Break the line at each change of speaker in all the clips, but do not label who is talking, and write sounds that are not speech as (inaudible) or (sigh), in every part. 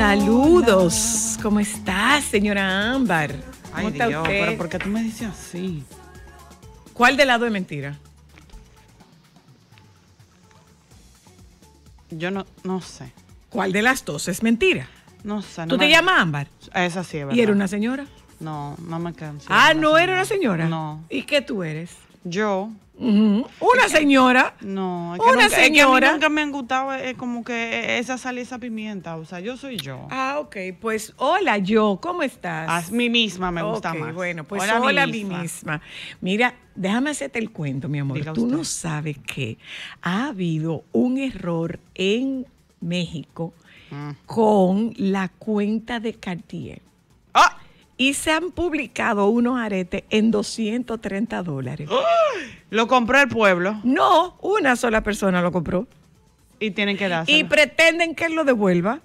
Saludos. ¿Cómo estás, señora Ámbar? Ay, Dios, ¿por qué tú me dices así? ¿Cuál de lado es mentira?
Yo no, no sé. ¿Cuál de las dos es mentira? No sé. ¿Tú te llamas Ámbar? Esa sí, ¿verdad? ¿Y era una señora? No, no me Ah,
¿no era una señora? No. ¿Y qué tú eres? Yo. Una señora.
No, una señora. nunca me han gustado eh, eh, como que eh, esa sal y esa pimienta. O sea, yo soy yo. Ah, ok. Pues hola, yo. ¿Cómo estás? A ah, mí misma me gusta más. Bueno, pues hola, mi mí misma.
Mira, déjame hacerte el cuento, mi amor. Tú no sabes que ha habido un error en México mm. con la cuenta de Cartier y se han publicado unos aretes en 230 dólares. ¿Lo compró el pueblo? No, una sola persona lo compró.
Y tienen que dar. Y
pretenden que él lo devuelva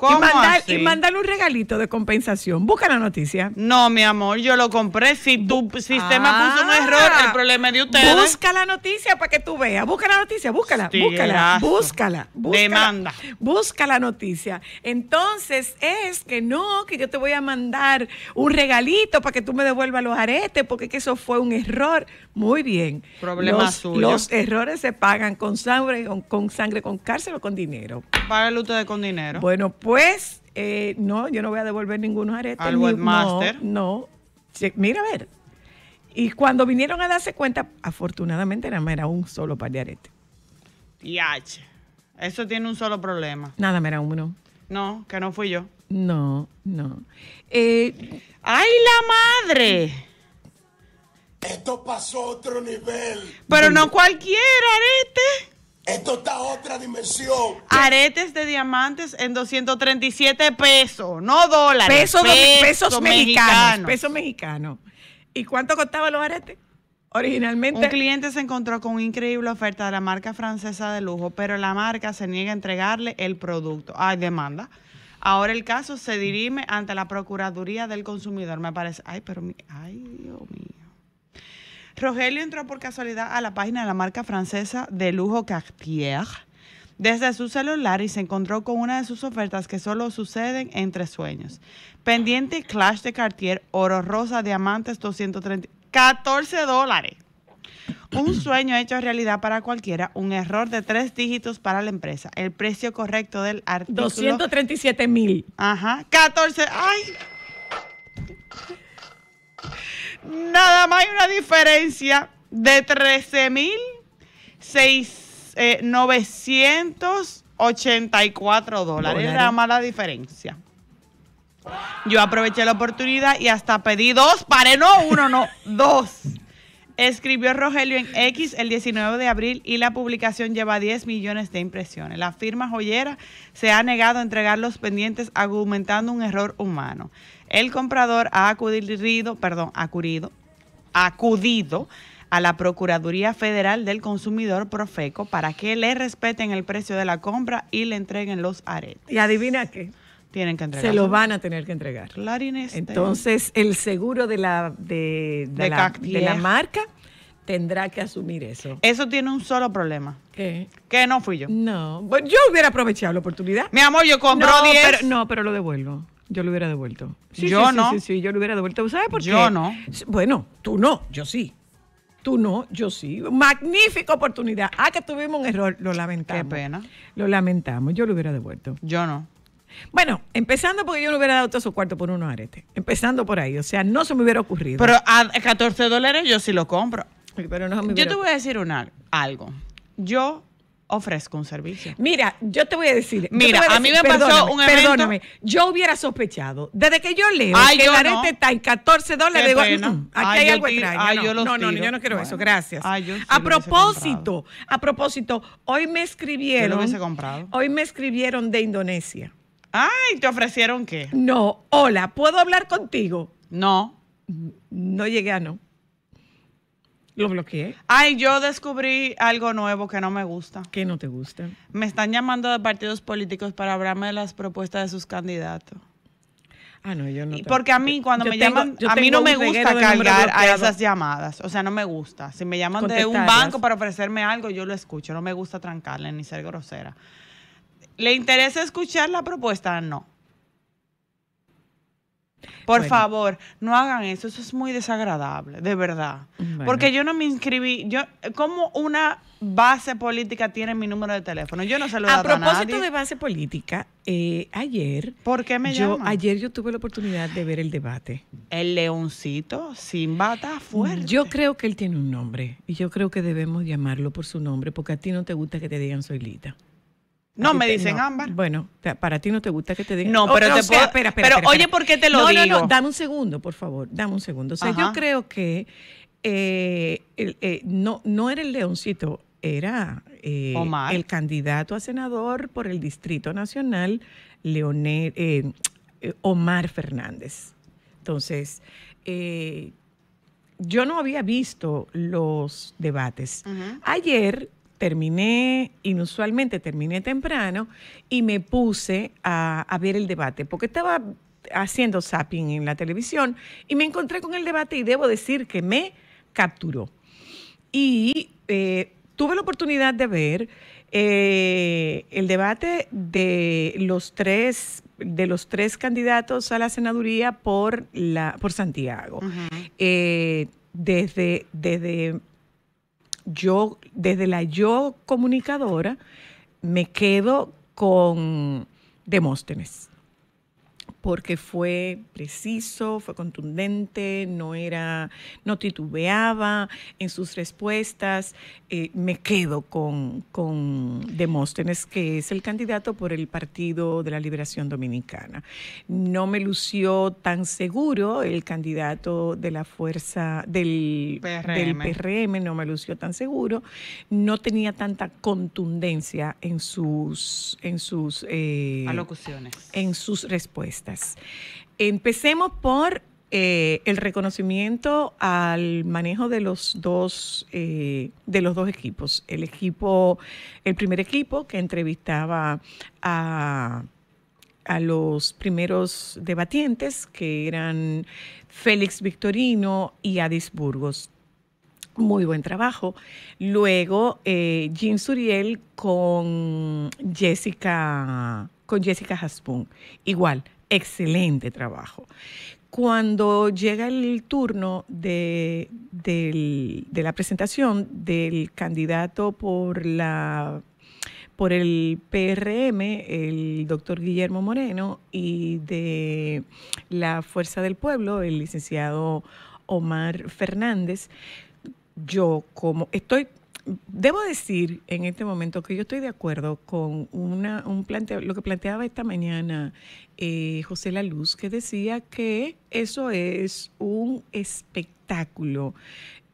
y, mandar, y mandarle un regalito de compensación. Busca la noticia. No, mi amor, yo lo compré. Si tu sistema puso un error, el ah. problema es de ustedes. Busca la noticia para que tú veas. Busca la noticia, búscala, búscala, búscala, Demanda.
Busca la noticia. Entonces es que no, que yo te voy a mandar un regalito para que tú me devuelvas los aretes, porque que eso fue un error. Muy bien. Problema los, Los errores se pagan con sangre, con, sangre, con cárcel o con dinero. Págalo ustedes con dinero. Bueno, pues pues, eh, no, yo no voy a devolver ningunos aretes. Al webmaster. No, no. Mira, a ver. Y cuando vinieron a darse cuenta, afortunadamente nada más era un solo par de aretes.
H, Eso tiene un solo problema.
Nada, me era uno.
No, que no fui yo.
No, no.
Eh, ¡Ay, la madre! Esto pasó a otro nivel. Pero no cualquier arete. Esto está otra dimensión. Aretes de diamantes en 237 pesos, no dólares. Pesos, mexicanos, Pesos mexicanos. ¿Y cuánto costaban los aretes? Originalmente. Un cliente se encontró con una increíble oferta de la marca francesa de lujo, pero la marca se niega a entregarle el producto. hay demanda. Ahora el caso se dirime ante la Procuraduría del Consumidor, me parece. Ay, pero. Mi, ay, Dios mío. Rogelio entró por casualidad a la página de la marca francesa de lujo Cartier desde su celular y se encontró con una de sus ofertas que solo suceden entre sueños. Pendiente Clash de Cartier, oro rosa, diamantes, 230, 14 dólares. Un sueño hecho realidad para cualquiera, un error de tres dígitos para la empresa. El precio correcto del artículo. 237 mil. Ajá, 14. ¡Ay! Nada más hay una diferencia de 13.984 dólares. Nada más la diferencia. Yo aproveché la oportunidad y hasta pedí dos ¡Pare, no uno, no, (laughs) dos. Escribió Rogelio en X el 19 de abril y la publicación lleva 10 millones de impresiones. La firma joyera se ha negado a entregar los pendientes argumentando un error humano. El comprador ha acudido, perdón, acudido, acudido a la Procuraduría Federal del Consumidor Profeco para que le respeten el precio de la compra y le entreguen los aretes.
¿Y adivina qué?
tienen que entregar. Se lo van a tener que entregar.
Inés. Entonces, el seguro de la, de, la, ¿eh? marca tendrá que asumir eso.
Eso tiene un solo problema. ¿Qué? Que no fui yo. No. yo hubiera aprovechado la oportunidad. Mi amor, yo compro 10.
no, pero lo devuelvo. Yo lo hubiera devuelto. yo no. Sí, sí, yo lo hubiera devuelto. ¿Sabes por qué? Yo no. Bueno, tú no. Yo sí. Tú no, yo sí. Magnífica oportunidad. Ah, que tuvimos un error. Lo lamentamos. Qué pena. Lo lamentamos. Yo lo hubiera devuelto. Yo no. Bueno, empezando porque yo no hubiera dado todo su cuarto por unos aretes. Empezando por ahí. O sea, no se me hubiera ocurrido. Pero
a 14 dólares yo sí lo compro. Pero no yo te voy a decir algo. Yo ofrezco un servicio. Mira, yo te voy a decir. Mira, a, mí me pasó un evento. Perdóname, yo hubiera sospechado. Desde que yo leo que el arete
está en 14 dólares, digo, mm, aquí hay algo extraño. no, no, yo no quiero eso, gracias. a propósito, a propósito, hoy me escribieron. Yo lo comprado. Hoy me escribieron de Indonesia.
Ay, ¿te ofrecieron qué?
No, hola, ¿puedo hablar
contigo? No. No llegué a ah, no. Lo bloqueé. Ay, yo descubrí algo nuevo que no me gusta. ¿Qué no te gusta? Me están llamando de partidos políticos para hablarme de las propuestas de sus candidatos. Ah, no, yo no. Porque a mí, cuando me llaman, a mí no me gusta cargar a esas llamadas. O sea, no me gusta. Si me llaman de un banco para ofrecerme algo, yo lo escucho. No me gusta trancarle ni ser grosera. ¿Le interesa escuchar la propuesta? No. Por favor, no hagan eso, eso es muy desagradable, de verdad. Porque yo no me inscribí, yo como una base política tiene mi número de teléfono, yo no se lo nadie. a propósito
de base política, eh, ayer, ¿por qué me yo, Ayer yo tuve la oportunidad de ver el
debate. El leoncito sin bata fuerte.
Yo creo que él tiene un nombre y yo creo que debemos llamarlo por su nombre porque a ti no te gusta que te digan Soilita.
No me dicen
ambas. Bueno, para ti no te gusta que te digan. No, pero te puedo. Espera, pero oye, ¿por qué te lo digo? No, no, dame un segundo, por favor, dame un segundo. O sea, yo creo que eh, eh, no, no era el leoncito, era eh, el candidato a senador por el Distrito Nacional, Leonel, Omar Fernández. Entonces, yo no había visto los debates. Ayer terminé, inusualmente terminé temprano y me puse a, ver el debate, porque estaba haciendo zapping en la televisión y me encontré con el debate y debo decir que me capturó. Y eh, tuve la oportunidad de ver eh, el debate de los tres de los tres candidatos a la senaduría por la por Santiago. Eh, desde, desde yo, desde la yo comunicadora, me quedo con Demóstenes porque fue preciso, fue contundente, no era, no titubeaba en sus respuestas. Eh, me quedo con, Demóstenes, que es el candidato por el Partido de la Liberación Dominicana. No me lució tan seguro el candidato de la fuerza del PRM, del PRM no me lució tan seguro. No tenía tanta contundencia en sus, en sus eh, alocuciones. En sus respuestas. Empecemos por eh, el reconocimiento al manejo de los dos eh, de los dos equipos. El equipo, el primer equipo que entrevistaba a, los primeros debatientes, que eran Félix Victorino y Adis Burgos. Muy buen trabajo. Luego, eh, Jean Suriel con Jessica, con Jessica Haspun. Igual, excelente trabajo. Cuando llega el turno de, la presentación del candidato por la por el PRM, el doctor Guillermo Moreno, y de la Fuerza del Pueblo, el licenciado Omar Fernández. Yo como estoy debo decir en este momento que yo estoy de acuerdo con una, un planteo, lo que planteaba esta mañana eh, José La Luz, que decía que eso es un espectáculo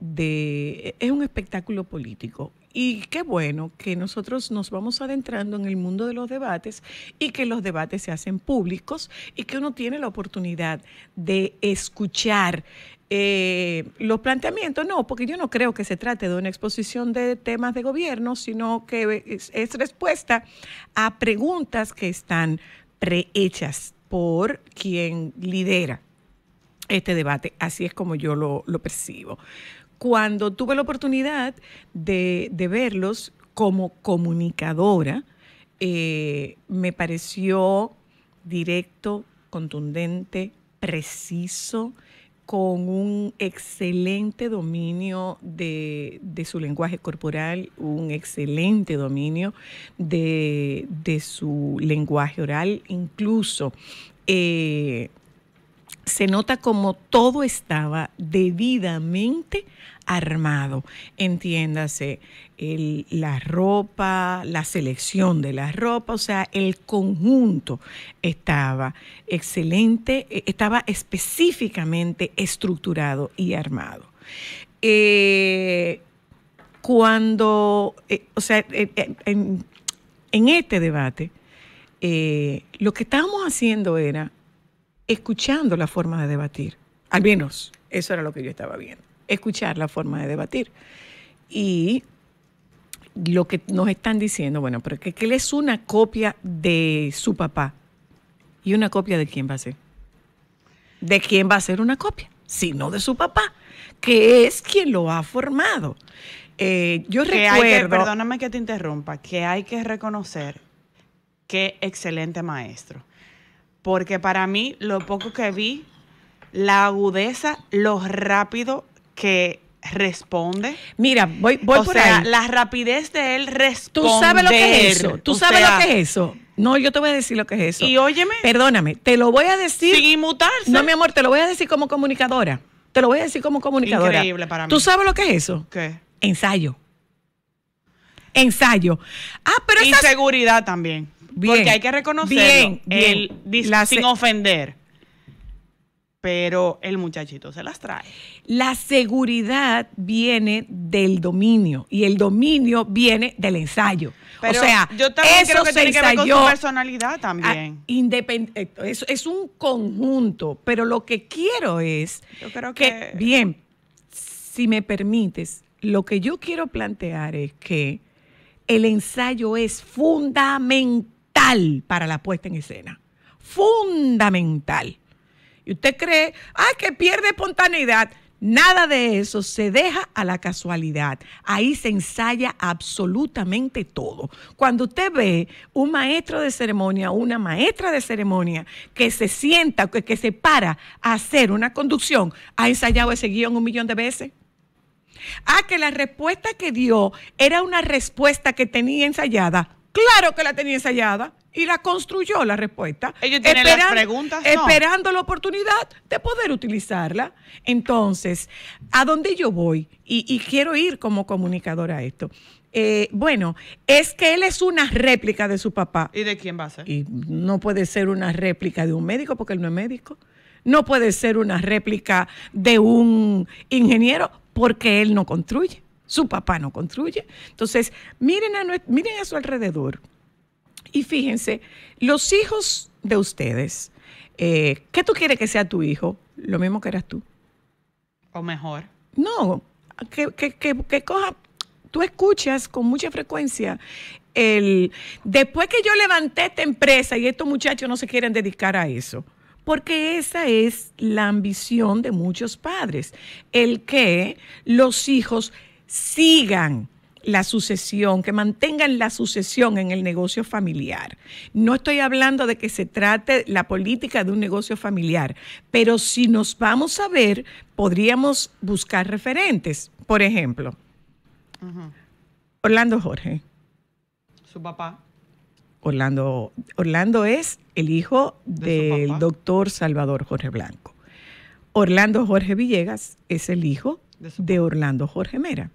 de, es un espectáculo político y qué bueno que nosotros nos vamos adentrando en el mundo de los debates y que los debates se hacen públicos y que uno tiene la oportunidad de escuchar eh, los planteamientos, no, porque yo no creo que se trate de una exposición de temas de gobierno, sino que es, respuesta a preguntas que están prehechas por quien lidera este debate. Así es como yo lo percibo cuando tuve la oportunidad de, verlos como comunicadora, eh, me pareció directo, contundente, preciso, con un excelente dominio de, su lenguaje corporal, un excelente dominio de, su lenguaje oral, incluso eh, se nota como todo estaba debidamente armado. Entiéndase, la ropa, la selección de la ropa, o sea, el conjunto estaba excelente, e, estaba específicamente estructurado y armado. Eh, cuando, eh, o sea, eh, en, este debate, lo que estábamos haciendo era escuchando la forma de debatir. Al menos eso era lo que yo estaba viendo, escuchar la forma de debatir. Y lo que nos están diciendo, bueno, pero que, que él es una copia de su papá. ¿Y una copia de quién va a ser? ¿De quién
va a ser una copia? Sino de su papá, que es quien lo ha formado. Eh, yo recuerdo. perdóname que te interrumpa, que hay que reconocer qué excelente maestro porque para mí lo poco que vi, la agudeza, lo rápido que responde. Mira, voy, voy o por sea, la rapidez de él responde. Tú sabes lo que es eso. Tú sabes lo que es eso.
No, yo te voy a decir lo que es eso. Y óyeme. Perdóname, te lo voy a decir. Sin inmutarse. No, mi amor, te lo voy a decir como comunicadora. Te lo voy a decir como comunicadora. Increíble para mí. ¿Tú sabes lo que es eso?
¿Qué? Ensayo. Ensayo. Ah, pero. Inseguridad también porque hay que reconocerlo, El, sin ofender. Pero el muchachito se las trae.
La seguridad viene del dominio y el dominio viene del ensayo. o sea, eso que se tiene que personalidad también. es, un conjunto, pero lo que quiero es que bien, si me permites, lo que yo quiero plantear es que el ensayo es fundamental para la puesta en escena. Fundamental. Y usted cree, ah, que pierde espontaneidad. Nada de eso se deja a la casualidad. Ahí se ensaya absolutamente todo. Cuando usted ve un maestro de ceremonia, una maestra de ceremonia que se sienta, que, que se para a hacer una conducción, ha ensayado ese guión un millón de veces. Ah, que la respuesta que dio era una respuesta que tenía ensayada Claro que la tenía ensayada y la construyó la respuesta.
Ellos tienen las preguntas. No. Esperando
la oportunidad de poder utilizarla. Entonces, ¿a dónde yo voy? Y, quiero ir como comunicadora a esto. Eh, bueno, es que él es una réplica de su papá. ¿Y
de quién va a ser? Y
no puede ser una réplica de un médico porque él no es médico. No puede ser una réplica de un ingeniero porque él no construye su papá no construye. Entonces, miren a, miren a su alrededor y fíjense, los hijos de ustedes, eh, ¿qué tú quieres que sea tu hijo? Lo mismo que eras tú. O mejor. No, que, que, que coja, tú escuchas con mucha frecuencia el, después que yo levanté esta empresa y estos muchachos no se quieren dedicar a eso, porque esa es la ambición de muchos padres, el que los hijos sigan la sucesión, que mantengan la sucesión en el negocio familiar. No estoy hablando de que se trate la política de un negocio familiar, pero si nos vamos a ver, podríamos buscar referentes. Por ejemplo, Orlando Jorge. Su papá. Orlando, Orlando es el hijo del doctor Salvador Jorge Blanco. Orlando Jorge Villegas es el hijo de Orlando Jorge Mera.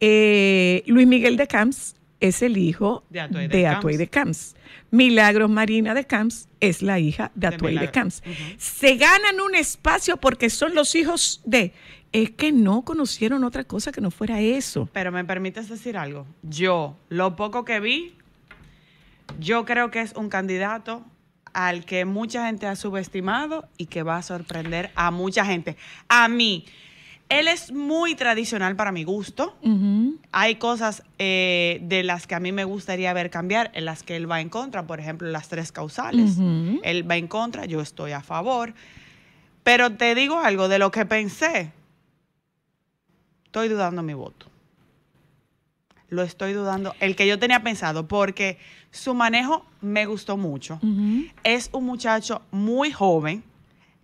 Eh, Luis Miguel de Camps es el hijo de Atuey de, Camps. Milagros Marina de Camps es la hija de Atuey de, Camps. Se ganan un espacio porque son los hijos de... Es que no conocieron otra cosa que no fuera eso.
Pero me permites decir algo. Yo, lo poco que vi, yo creo que es un candidato al que mucha gente ha subestimado y que va a sorprender a mucha gente. A mí, él es muy tradicional para mi gusto. Hay cosas eh, de las que a mí me gustaría ver cambiar, en las que él va en contra, por ejemplo, las tres causales. Él va en contra, yo estoy a favor. Pero te digo algo, de lo que pensé, estoy dudando mi voto. Lo estoy dudando, el que yo tenía pensado, porque su manejo me gustó mucho. Es un muchacho muy joven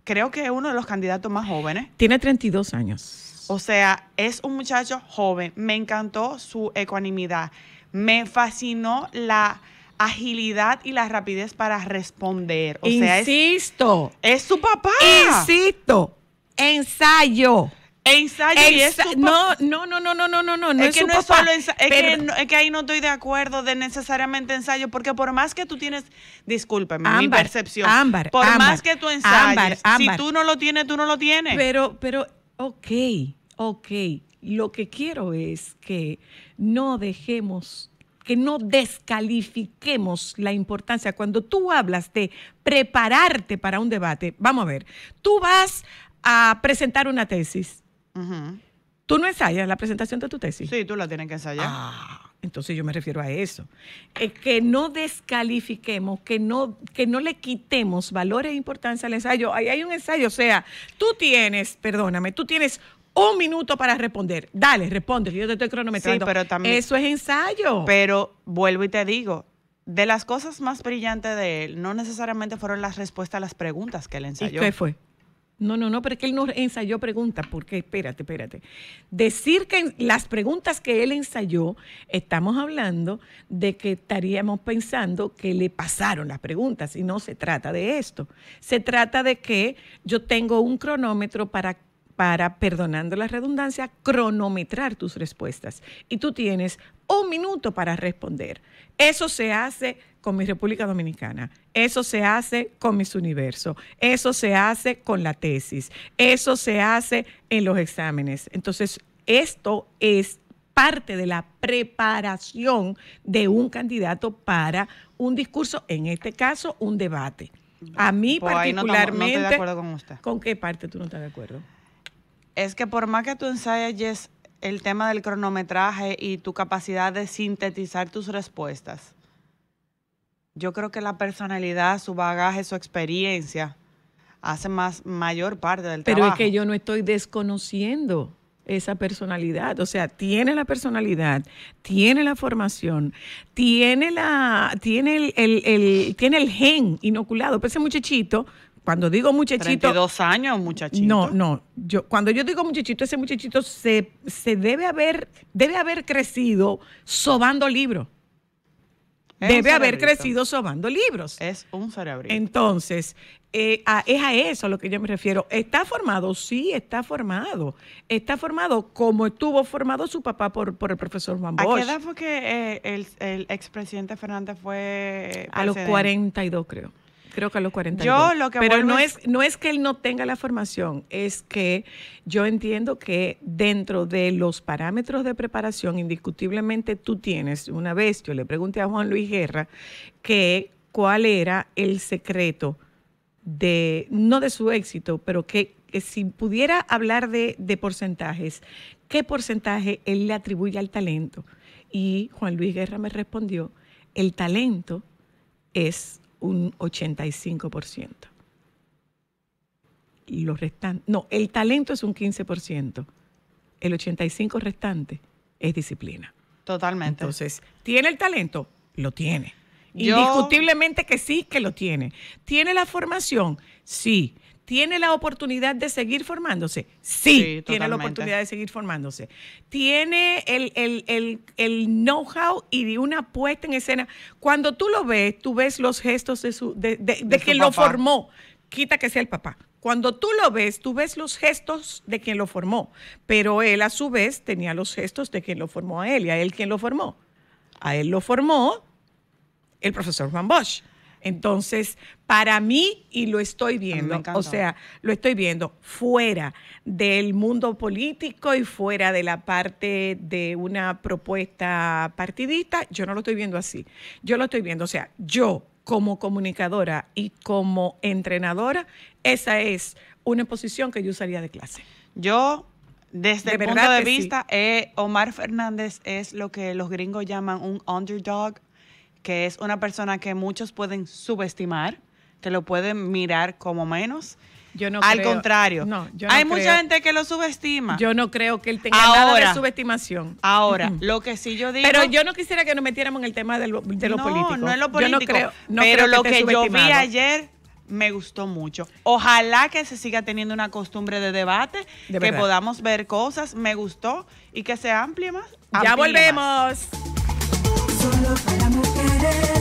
creo que es uno de los candidatos más jóvenes. Tiene 32 años. O sea, es un muchacho joven. Me encantó su ecuanimidad. Me fascinó la agilidad y la rapidez para responder. O sea, Insisto. Es, es su papá.
Insisto. Ensayo.
Ensayo y no, no, no, no, no, no, no, no, es, que no es solo es, que ahí no estoy de acuerdo de necesariamente ensayo, porque por más que tú tienes, discúlpame, mi percepción, ámbar, por más que tú ensayes, si tú no lo
tienes, tú no lo tienes. Pero, pero, ok, ok, lo que quiero es que no dejemos que no descalifiquemos la importancia. Cuando tú hablas de prepararte para un debate, vamos a ver, tú vas a presentar una tesis ¿Tú no ensayas la presentación de tu tesis? Sí, tú la tienes que ensayar. Ah, entonces yo me refiero a eso. Eh, que no descalifiquemos, que no, que no le quitemos valores e importancia al ensayo. Ahí hay un ensayo, o sea, tú tienes, perdóname, tú tienes un minuto para responder. Dale, responde, yo te estoy
cronometrando. pero también, Eso es ensayo. Pero vuelvo y te digo, de las cosas más brillantes de él, no necesariamente fueron las respuestas a las preguntas que él ensayó. qué fue? No, no, no, pero es que él nos ensayó preguntas, porque espérate, espérate. Decir que las preguntas
que él ensayó, estamos hablando de que estaríamos pensando que le pasaron las preguntas, y no se trata de esto. Se trata de que yo tengo un cronómetro para para, perdonando la redundancia, cronometrar tus respuestas. Y tú tienes un minuto para responder. Eso se hace con mi República Dominicana, eso se hace con mis universos, eso se hace con la tesis, eso se hace en los exámenes. Entonces, esto es parte de la preparación de un candidato para un discurso,
en este caso, un debate. A mí particularmente... Pues estoy de acuerdo con usted. ¿Con qué parte tú no estás de acuerdo? Es que por más que tú ensayes el tema del cronometraje y tu capacidad de sintetizar tus respuestas, yo creo que la personalidad, su bagaje, su experiencia hace más mayor parte del trabajo. Pero es que
yo no estoy desconociendo esa personalidad, o sea, tiene la personalidad, tiene la formación, tiene la tiene el, tiene el gen inoculado, pero pues ese muchachito cuando digo muchachito. dos años, muchachito. No, no. Yo, cuando yo digo muchachito, ese muchachito se, se debe haber, debe haber crecido sobando libros debe haber crecido sobando libros. Es un cerebrito. Entonces, eh, es a eso a lo que yo me refiero. ¿Está formado? Sí, está formado. Está formado como estuvo formado su papá por, por el profesor Juan Bosch. ¿A qué edad
fue que eh, el, expresidente Fernández fue... a los 42,
creo. Creo que a los 42. Pero no es...
no es que él no tenga la
formación, es que yo entiendo que dentro de los parámetros de preparación, indiscutiblemente tú tienes, una vez yo le pregunté a Juan Luis Guerra cuál era el secreto de, no de su éxito, pero que, si pudiera hablar de, de, porcentajes, ¿qué porcentaje él le atribuye al talento? Y Juan Luis Guerra me respondió, el talento es un 85%. Y los restantes, no, el talento es un 15%. El 85% restante es disciplina. Totalmente. Entonces, ¿tiene el talento? Lo tiene. Indiscutiblemente que sí, que lo tiene. ¿Tiene la formación? Sí. ¿Tiene la oportunidad de seguir formándose? Sí, tiene la oportunidad de seguir formándose. ¿Tiene el, know-how y de una puesta en escena? Cuando tú lo ves, tú ves los gestos de, de, quien lo formó. Quita que sea el papá. Cuando tú lo ves, tú ves los gestos de quien lo formó, pero él a su vez tenía los gestos de quien lo formó a él y a él quien lo formó. A él lo formó el profesor Van Bosch. Entonces, para mí, y lo estoy viendo, o sea, lo estoy viendo fuera del mundo político y fuera de la parte de una propuesta partidista, yo no lo estoy viendo así. Yo lo estoy viendo, o sea, yo como comunicadora y como entrenadora, esa es una posición
que yo usaría de clase. Yo desde punto de vista, eh, Omar Fernández es lo que los gringos llaman un underdog que es una persona que muchos pueden subestimar, que lo pueden mirar como menos. Yo no Al contrario, no, hay mucha
gente que lo subestima. Yo no creo que él tenga nada de
subestimación. Ahora, lo que sí yo digo. Pero yo no quisiera que nos metiéramos en el tema de lo, de no, No, es lo político. Yo no creo. pero lo que, yo vi ayer me gustó mucho. Ojalá que se siga teniendo una costumbre de debate, que podamos ver cosas. Me gustó y que se amplíe más. ya volvemos
solo para mujeres.